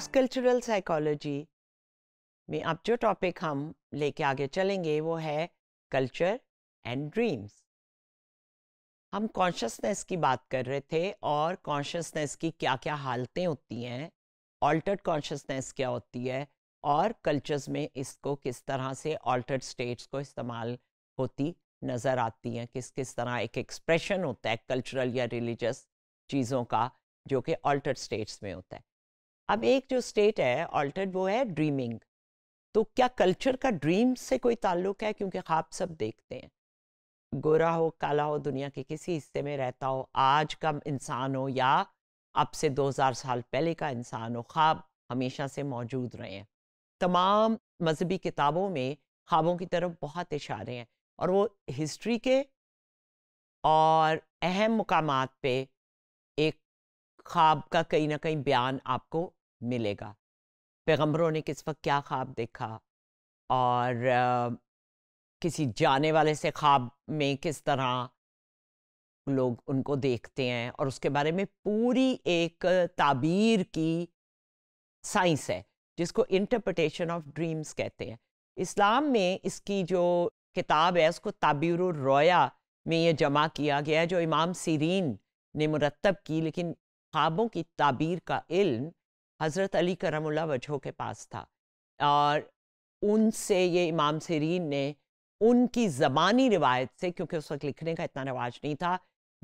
cross cultural psychology में अब जो टॉपिक हम लेके आगे चलेंगे वो है कल्चर एंड ड्रीम्स हम कॉन्शसनेस की बात कर रहे थे और कॉन्शसनेस की क्या क्या हालतें होती हैं ऑल्टर्ड कॉन्शसनेस क्या होती है और कल्चर्स में इसको किस तरह से ऑल्टर्ड स्टेट्स को इस्तेमाल होती नज़र आती हैं किस किस तरह एक एक्सप्रेशन होता है कल्चरल या रिलीजस चीज़ों का जो कि ऑल्टर्ड स्टेट्स में होता है अब एक जो स्टेट है ऑल्टर्ड वो है ड्रीमिंग तो क्या कल्चर का ड्रीम से कोई ताल्लुक है क्योंकि ख्वाब सब देखते हैं गोरा हो काला हो दुनिया के किसी हिस्से में रहता हो आज का इंसान हो या अब से 2000 साल पहले का इंसान हो ख्वाब हमेशा से मौजूद रहे हैं तमाम मजहबी किताबों में ख्वाबों की तरफ बहुत इशारे हैं और वो हिस्ट्री के और अहम मकाम पे एक ख्वाब का कहीं ना कहीं बयान आपको मिलेगा पैगम्बरों ने किस वक्त क्या ख्वाब देखा और आ, किसी जाने वाले से ख्वाब में किस तरह लोग उनको देखते हैं और उसके बारे में पूरी एक ताबीर की साइंस है जिसको इंटरप्रटेशन ऑफ ड्रीम्स कहते हैं इस्लाम में इसकी जो किताब है उसको ताबीर रोया में ये जमा किया गया है जो इमाम सीरीन ने मुरतब की लेकिन ख्वाबों की ताबीर का इल्म हज़रत अली करमुल्ला वजह के पास था और उनसे ये इमाम सरीन ने उनकी ज़बानी रिवायत से क्योंकि उस वक्त लिखने का इतना रिवाज नहीं था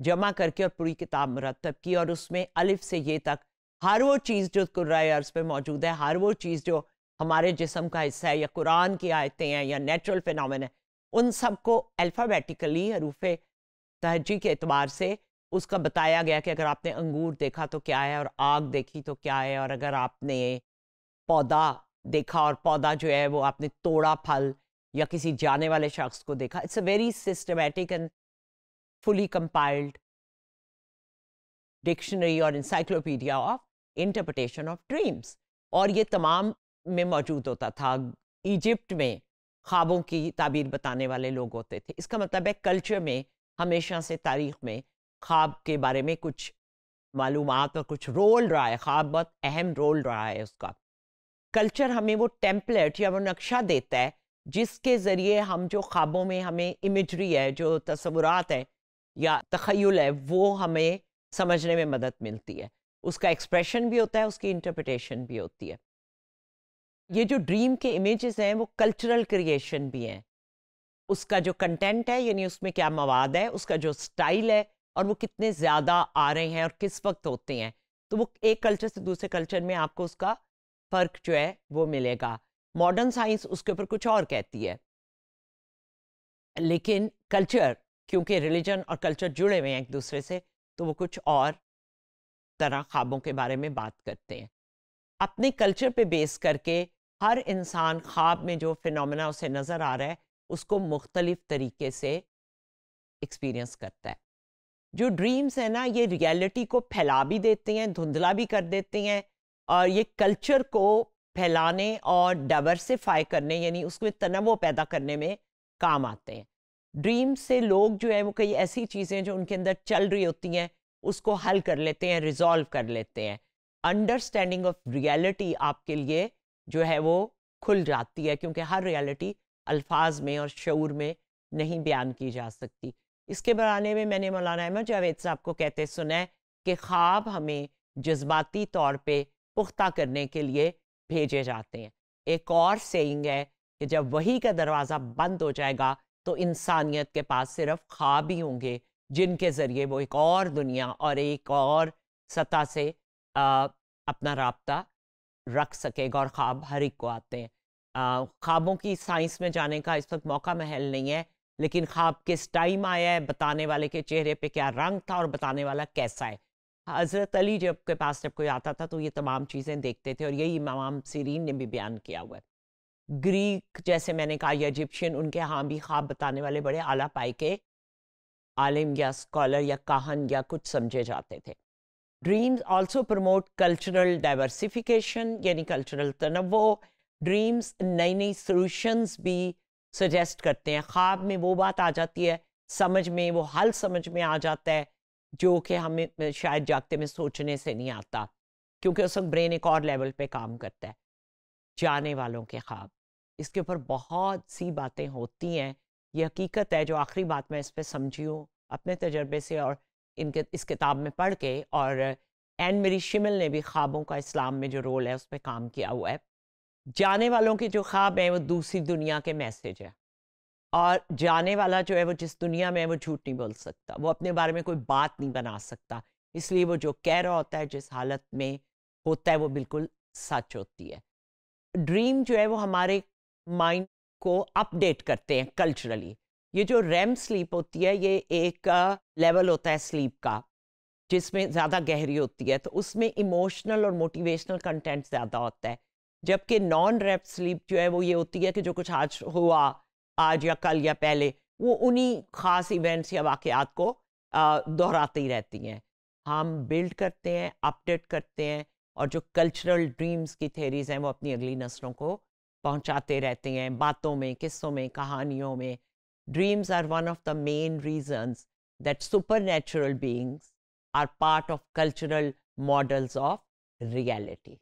जमा करके और पूरी किताब मरतब की और उसमें अलिफ से ये तक हर वो चीज़ जो कुर्रा अर्ज पे मौजूद है हर वो चीज़ जो हमारे जिसम का हिस्सा है या कुरान की आयतें हैं या नेचुरल फिनमिन है उन सबको अल्फ़ाबेटिकली हरूफ तहजी के अतबार से उसका बताया गया कि अगर आपने अंगूर देखा तो क्या है और आग देखी तो क्या है और अगर आपने पौधा देखा और पौधा जो है वो आपने तोड़ा फल या किसी जाने वाले शख्स को देखा it's a very systematic and fully compiled dictionary और encyclopedia of interpretation of dreams और ये तमाम में मौजूद होता था इजिप्ट में ख्वाबों की ताबीर बताने वाले लोग होते थे इसका मतलब है कल्चर में हमेशा से तारीख में ख्वाब के बारे में कुछ मालूम और कुछ रोल रहा है ख्वाब बहुत अहम रोल रहा है उसका कल्चर हमें वो टेम्पलेट या वो नक्शा देता है जिसके ज़रिए हम जो ख्वाबों में हमें इमेजरी है जो तस्वुरात है या तखयल है वो हमें समझने में मदद मिलती है उसका एक्सप्रेशन भी होता है उसकी इंटरप्रटेशन भी होती है ये जो ड्रीम के इमेजेस हैं वो कल्चरल क्रिएशन भी हैं उसका जो कंटेंट है यानी उसमें क्या मवाद है उसका जो स्टाइल है और वो कितने ज़्यादा आ रहे हैं और किस वक्त होते हैं तो वो एक कल्चर से दूसरे कल्चर में आपको उसका फ़र्क जो है वो मिलेगा मॉडर्न साइंस उसके ऊपर कुछ और कहती है लेकिन कल्चर क्योंकि रिलीजन और कल्चर जुड़े हुए हैं एक दूसरे से तो वो कुछ और तरह ख्वाबों के बारे में बात करते हैं अपने कल्चर पे बेस करके हर इंसान ख्वाब में जो फिनोमेना उसे नज़र आ रहा है उसको मुख्तलिफ तरीके से एक्सपीरियंस करता है जो ड्रीम्स है ना ये रियलिटी को फैला भी देते हैं धुंधला भी कर देते हैं और ये कल्चर को फैलाने और डाइवर्सिफाई करने यानी उसमें तनव पैदा करने में काम आते हैं ड्रीम से लोग जो है वो कई ऐसी चीज़ें जो उनके अंदर चल रही होती हैं उसको हल कर लेते हैं रिजॉल्व कर लेते हैं अंडरस्टैंडिंग ऑफ रियलिटी आपके लिए जो है वो खुल जाती है क्योंकि हर रियलिटी अल्फाज में और शूर में नहीं बयान की जा सकती इसके बनाने में मैंने मौलाना अहमद जावेद साहब को कहते सुना है कि ख्वाब हमें जज्बाती तौर पे पुख्ता करने के लिए भेजे जाते हैं एक और सेइंग है कि जब वही का दरवाज़ा बंद हो जाएगा तो इंसानियत के पास सिर्फ ख्वाब ही होंगे जिनके ज़रिए वो एक और दुनिया और एक और सतह से आ, अपना रबता रख सकेगा और ख्वाब हर एक को आते हैं ख्वाबों की साइंस में जाने का इस वक्त मौका महल नहीं है लेकिन ख्वाब किस टाइम आया है बताने वाले के चेहरे पे क्या रंग था और बताने वाला कैसा है हज़रत अली जब के पास जब कोई आता था तो ये तमाम चीज़ें देखते थे और यही इमाम सीरीन ने भी बयान किया हुआ है ग्रीक जैसे मैंने कहा या इजिप्शियन उनके यहाँ भी ख्वाब बताने वाले बड़े आला पाए के आलिम या स्कॉलर या कहान या कुछ समझे जाते थे dreams also promote cultural diversification यानी कल्चरल तनवो ड्रीम्स नई नई सोल्यूशंस भी सजेस्ट करते हैं ख्वाब में वो बात आ जाती है समझ में वो हल समझ में आ जाता है जो कि हमें शायद जागते में सोचने से नहीं आता क्योंकि उस वक्त ब्रेन एक और लेवल पे काम करता है जाने वालों के ख्वाब इसके ऊपर बहुत सी बातें होती हैं ये हकीकत है जो आखिरी बात मैं इस पर समझी हूँ अपने तजर्बे से और इनके इस किताब में पढ़ के और एन मेरी शिमल ने भी ख्वाबों का इस्लाम में जो रोल है उस पर काम किया हुआ है जाने वालों के जो ख्वाब हैं वो दूसरी दुनिया के मैसेज है और जाने वाला जो है वो जिस दुनिया में है वो झूठ नहीं बोल सकता वो अपने बारे में कोई बात नहीं बना सकता इसलिए वो जो कह रहा होता है जिस हालत में होता है वो बिल्कुल सच होती है ड्रीम जो है वो हमारे माइंड को अपडेट करते हैं कल्चरली ये जो रैम स्लीप होती है ये एक लेवल होता है स्लीप का जिसमें ज़्यादा गहरी होती है तो उसमें इमोशनल और मोटिवेशनल कंटेंट ज़्यादा होता है जबकि नॉन रेप स्लीप जो है वो ये होती है कि जो कुछ आज हुआ आज या कल या पहले वो उन्हीं ख़ास इवेंट्स या वाकयात को दोहराती रहती हैं हम बिल्ड करते हैं अपडेट करते हैं और जो कल्चरल ड्रीम्स की थेरीज हैं वो अपनी अगली नस्लों को पहुंचाते रहते हैं बातों में किस्सों में कहानियों में dreams are one of the main reasons that supernatural beings are part of cultural models of reality